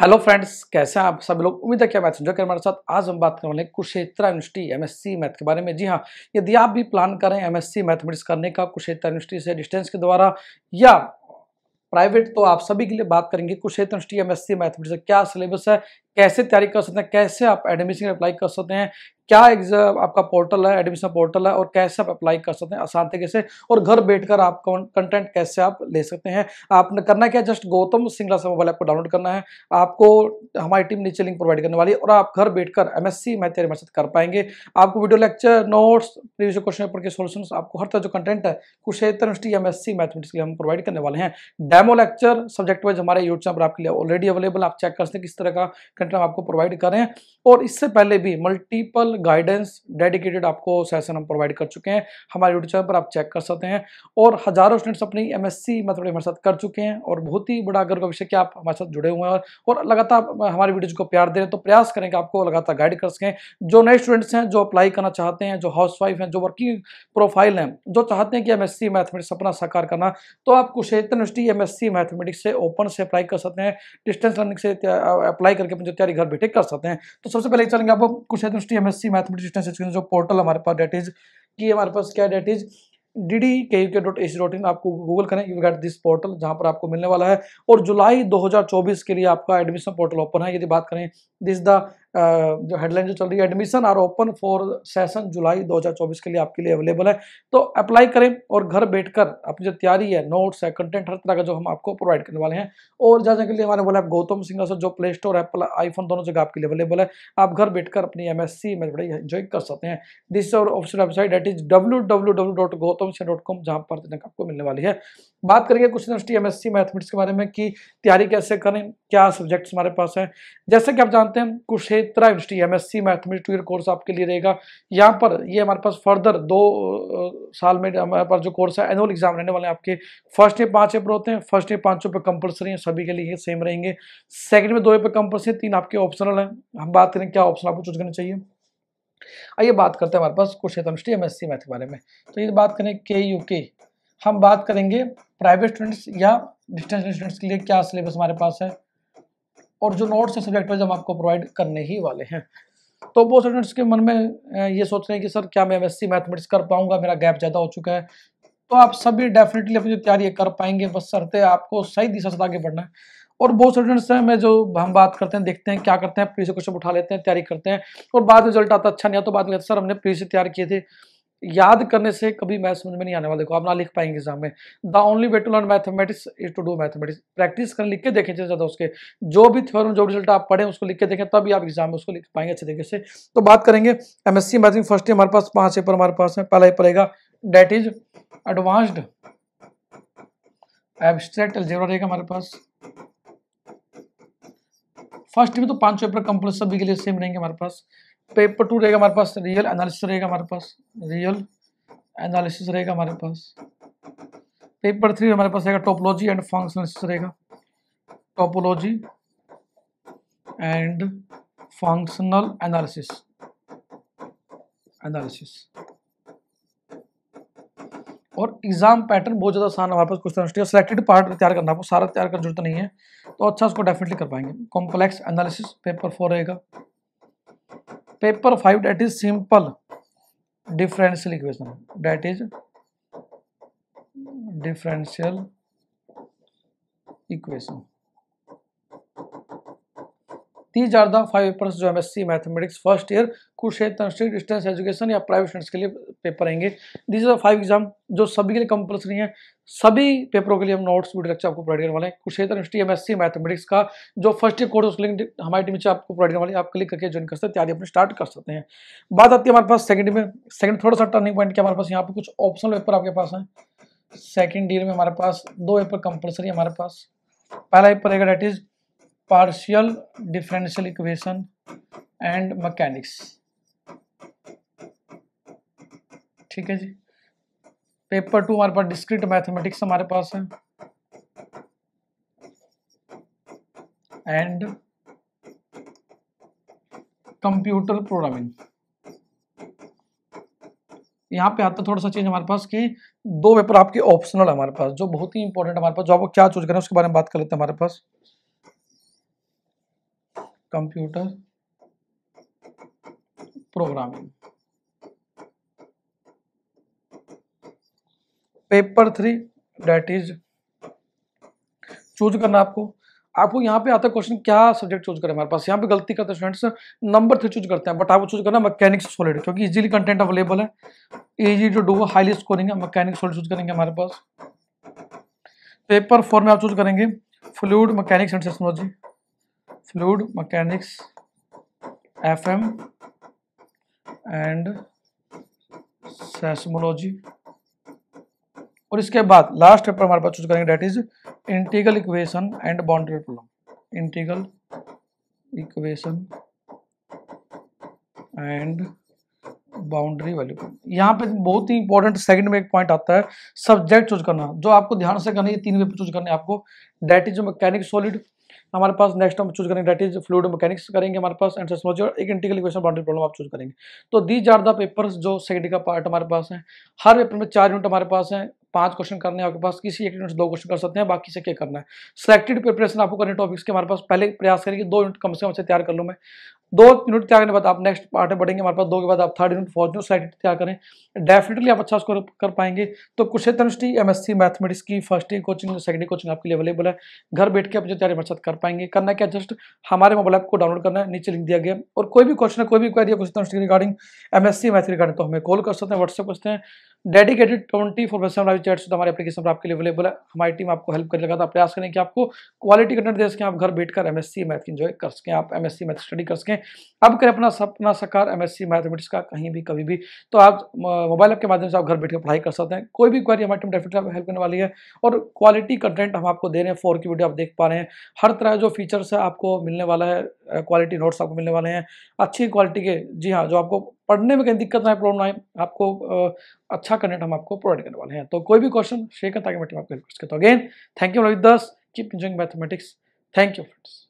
hello friends कैसे हैं आप सब लोग उम्मीद है क्या मैथ जो कि हमारे साथ आज हम बात करने वाले हैं कुशेत्रा यूनिवर्सिटी एमएससी मैथ के बारे में जी हाँ यदि आप भी प्लान करें एमएससी मैथमेटिक्स करने का कुशेत्रा यूनिवर्सिटी से डिस्टेंस के द्वारा या प्राइवेट तो आप सभी के लिए बात करेंगे Kurukshetra university M S mathematics क्या सिलेबस है कैसे तैयारी कर सकते हैं कैसे आप एडमिशन अप्लाई कर सकते हैं क्या आपका पोर्टल है एडमिशन पोर्टल है और कैसे आप अप्लाई कर सकते हैं आसान तरीके से और घर बैठकर आप कंटेंट कैसे आप ले सकते हैं आपने करना क्या जस्ट गौतम सिंगला से मोबाइल ऐप को डाउनलोड करना है आपको हमारी टीम नीचे लिंक प्रोवाइड करने वाली है और आप घर बैठकर एम एस सी मैथ मदद कर पाएंगे आपको video lecture notes previous question paper के सोल्यूशन आपको हर तरह जो कंटेंट है कुछ university M S C mathematics के लिए हम प्रोवाइड करने वाले हैं डेमो लेक्चर सब्जेक्ट वाइज हमारे यूट्यूब चैनल पर आपके लिए ऑलरेडी अवेलेबल आप चेक कर सकते हैं किस तरह का कंटेंट हम आपको प्रोवाइड करें और इससे पहले भी मल्टीपल गाइडेंस डेडिकेटेड आपको सेशन हम प्रोवाइड कर चुके हैं हमारे यूट्यूब चैनल पर आप चेक कर सकते हैं और हज़ारों स्टूडेंट्स अपनी एम एस मतलब हमारे साथ कर चुके हैं और बहुत ही बड़ा गर्व का विषय कि आप हमारे साथ जुड़े हुए हैं और लगातार हमारी वीडियोज़ को प्यार दे रहे हैं तो प्रयास करें कि आपको लगातार गाइड कर सकें जो नए स्टूडेंट्स हैं जो अप्लाई करना चाहते हैं जो हाउस वाइफ हैं जो वर्किंग प्रोफाइल हैं जो चाहते हैं कि एम एस मैथमेटिक्स अपना साकार करना तो आप Kurukshetra university M S C mathematics से ओपन से अप्लाई कर सकते हैं डिस्टेंस लर्निंग से अप्लाई करके अपनी तैयारी घर बैठे कर सकते हैं तो सबसे पहले चलेंगे आप Kurukshetra university M S C mathematics distance education जो पोर्टल हमारे पास डेट इज कि हमारे पास क्या date is D D K U K dot A C dot in आपको गूगल करें यू गैट दिस पोर्टल जहां पर आपको मिलने वाला है और जुलाई 2024 के लिए आपका एडमिशन पोर्टल ओपन है यदि बात करें दिस द जो हेडलाइन जो चल रही है admission are open for session July 2024 के लिए आपके लिए अवेलेबल है तो अप्लाई करें और घर बैठकर अपनी जो तैयारी है नोट्स है कंटेंट हर तरह का जो हम आपको प्रोवाइड करने वाले हैं और जाने के लिए हमारे बोला गौतम सिंह सर जो प्ले स्टोर एप्पल आईफोन दोनों जगह आपके लिए अवेलेबल है आप घर बैठकर अपनी एम एस सी में एंजॉय कर सकते हैं दिस इज और official website date is W W W dot Gautam Singh dot com जहाँ पर आपको मिलने वाली है बात करेंगे कुछ university M S C mathematics के बारे में कि तैयारी कैसे करें क्या सब्जेक्ट्स हमारे पास हैं जैसे कि आप जानते हैं कुछ है दृष्टि M S C mathematics two year course आपके लिए रहेगा यहाँ पर ये हमारे पास फर्दर दो साल में हमारे पास जो कोर्स है एनुअल एग्जाम रहने वाले हैं आपके फर्स्ट ईयर पाँच पेपर होते हैं फर्स्ट ईयर पाँचों पेपर कंपलसरी हैं सभी के लिए सेम रहेंगे सेकंड में दो पेपर कंपलसरी तीन आपके ऑप्शनल हैं हम बात करें क्या ऑप्शन आपको चूज करना चाहिए आइए बात करते हैं हमारे पास क्वेश्चन दृष्टि एम एस सी मैथ के बारे में तो ये बात करें के यू के हम बात करेंगे प्राइवेट स्टूडेंट्स या डिस्टेंस स्टूडेंट्स के लिए क्या सिलेबस हमारे पास है और जो नोट्स हैं सब्जेक्ट वाइज हम आपको प्रोवाइड करने ही वाले हैं तो वो स्टूडेंट्स के मन में ये सोच रहे हैं कि सर क्या मैं एमएससी मैथमेटिक्स कर पाऊंगा मेरा गैप ज़्यादा हो चुका है तो आप सभी डेफिनेटली अपनी तैयारी कर पाएंगे बस सरते आपको सही दिशा से आगे बढ़ना है और बहुत स्टूडेंट्स हैं मैं जो हम बात करते हैं देखते हैं क्या करते हैं प्री से क्वेश्चन उठा लेते हैं तैयारी करते हैं और बाद में रिजल्ट आता अच्छा नहीं आता तो बाद में सर हमने प्री से तैयार किए थे याद करने से कभी मैथ समझ में नहीं आने वाला देखो आप ना लिख पाएंगे एग्जाम में the only way to learn mathematics is to do mathematics practice करें लिख के देखें जैसे ज़्यादा उसके जो भी थ्योरम जो रिजल्ट आप पढ़ें उसको लिख के देखें तभी आप एग्जाम में उसको लिख पाएंगे अच्छे तरीके से तो बात करेंगे M S C first year हमारे पास पांच पेपर हमारे पास है पहला ही पड़ेगा that is advanced abstract algebra रहेगा हमारे पास फर्स्ट में तो पांच पेपर कंपल्सरी सभी के लिए सेम रहेंगे हमारे पास पेपर टू रहेगा हमारे पास रियल एनालिसिस रहेगा हमारे पास रियल एनालिसिस रहेगा हमारे पास पेपर थ्री हमारे पास रहेगा टोपोलॉजी एंड फंक्शनलिसिस रहेगा topology and functional analysis analysis और एग्जाम पैटर्न बहुत ज़्यादा आसान है हमारे पास क्वेश्चन सिलेक्टेड पार्ट तैयार करना आपको सारा तैयार करने जरूरत नहीं है तो अच्छा उसको डेफिनेटली कर पाएंगे कॉम्प्लेक्स एनालिसिस पेपर फोर रहेगा paper 5 that is simple differential equation that is differential equation these are the five papers जो M S C mathematics first year Kurukshetra institute distance education या प्राइवेट स्टूडेंट्स के लिए paper आएंगे this are five exam जो सभी के लिए compulsory है सभी पेपरों के लिए हम नोट्स वीडियो लेक्चर आपको प्रोवाइड करने वाले हैं कुशेत्र यूनिवर्सिटी सी मैथमेटिक्स का जो फर्स्ट ईयर कोर्स उस लिंक हमारी टीम से आपको प्रोवाइड करने वाले आप क्लिक करके ज्वाइन कर सकते हैं तैयारी अपनी स्टार्ट कर सकते हैं बात आती है हमारे पास सेकंड में सेकंड थोड़ा सा टर्निंग पॉइंट के हमारे पास यहाँ पर कुछ ऑप्शनल पेपर आपके पास हैं सेकेंड ईयर में हमारे पास दो पेपर कंपलसरी हमारे पास पहला पेपर रहेगा that is partial differential equation and mechanics ठीक है जी पेपर टू हमारे पास डिस्क्रिट मैथमेटिक्स हमारे पास है एंड कंप्यूटर प्रोग्रामिंग यहाँ पे आता थोड़ा सा चीज हमारे पास कि दो पेपर आपके ऑप्शनल है हमारे पास जो बहुत ही इंपॉर्टेंट हमारे पास जो आपको क्या चूज करें उसके बारे में बात कर लेते हैं हमारे पास computer programming paper three that is choose करना आपको आपको यहाँ पे आता क्वेश्चन क्या सब्जेक्ट चूज करें हमारे पास यहाँ पे गलती करते स्टूडेंट्स नंबर थ्री चूज करते हैं बट आपको चूज करना मैकेनिक्स सॉलिड क्योंकि इजीली कंटेंट अवेलेबल है easy to do highly scoring है मैकेनिक्स सॉलिड चूज करेंगे हमारे पास पेपर फोर में आप चूज करेंगे fluid mechanics and technology fluid mechanics F M and seismology और इसके बाद लास्ट पेपर हमारे पास चूज करेंगे that is integral equation and boundary problem integral equation and boundary value यहाँ पे बहुत ही इंपॉर्टेंट सेकंड में एक पॉइंट आता है सब्जेक्ट चूज करना जो आपको ध्यान से करना है तीन पेपर चूज करने आपको डेट इज मैकेनिक सॉलिड हमारे पास नेक्स्ट हम चूज करेंगे डेट इज फ्लूड मैकेनिक्स करेंगे हमारे पास एंड सेस्मोलॉजी और एक इंटीगल इक्वेशन बाउंड्री प्रॉब्लम आप चूज करेंगे तो दीज आर द पेपर जो सेकंड का पार्ट हमारे पास है हर पेपर में चार यूनिट हमारे पास है पांच क्वेश्चन करने आपके पास किसी एक यूनिट से दो क्वेश्चन कर सकते हैं बाकी से क्या करना है सिलेक्टेड प्रिपरेशन आपको करने टॉपिक्स के हमारे पास पहले प्रयास करेंगे दो यूनिट कम से कम से तैयार कर लूँ मैं दो यूनिट क्या करने बाद आप नेक्स्ट पार्ट में बढ़ेंगे हमारे पास दो के बाद आप third unit fourth unit second क्या करें डेफिनेटली आप अच्छा स्कोर कर पाएंगे तो कुछ यूनिवर्सिटी एम एस मैथमेटिक्स की first year coaching second coaching आपके लिए अवेलेबल है घर बैठ के आप जो तैयारी हमारे साथ कर पाएंगे करना क्या जस्ट हमारे मोबाइल ऐप को डाउनलोड करना है नीचे लिंक दिया गया और कोई भी क्वेश्चन है कोई भी query Kurukshetra university regarding M S math regarding तो हमें कॉल कर सकते हैं व्हाट्सएप कर सकते हैं dedicated twenty four percent live chats हमारे एप्लीकेशन पर आपके लिए अवेलेबल है हमारी टीम आपको हेल्प करने लगा प्रयास करें कि आपको क्वालिटी कंटेंट दे सकें आप घर बैठकर एम एस मैथ इंजॉय कर सकें आप एम एस मैथ स्टडी कर सकें अब करें अपना सपना साकार एमएससी मैथमेटिक्स का कहीं भी कभी भी तो आप मोबाइल ऐप के माध्यम से आप घर बैठे पढ़ाई कर सकते हैं कोई भी क्वारी हमारे डेफिनेटली आपको हेल्प करने वाली है और क्वालिटी कंटेंट हम आपको दे रहे हैं फोर की वीडियो आप देख पा रहे हैं हर तरह जो फीचर्स है आपको मिलने वाला है क्वालिटी नोट्स आपको मिलने वाले हैं अच्छी क्वालिटी के जी हाँ जो आपको पढ़ने में कहीं दिक्कत ना आए प्रॉब्लम आए आपको अच्छा कंटेंट हम आपको प्रोवाइड करने वाले हैं तो कोई भी क्वेश्चन शेयर करता है मैं टीम आपको हेल्प कर सके तो अगेन थैंक यू रोहित दस keep enjoying mathematics thank you friends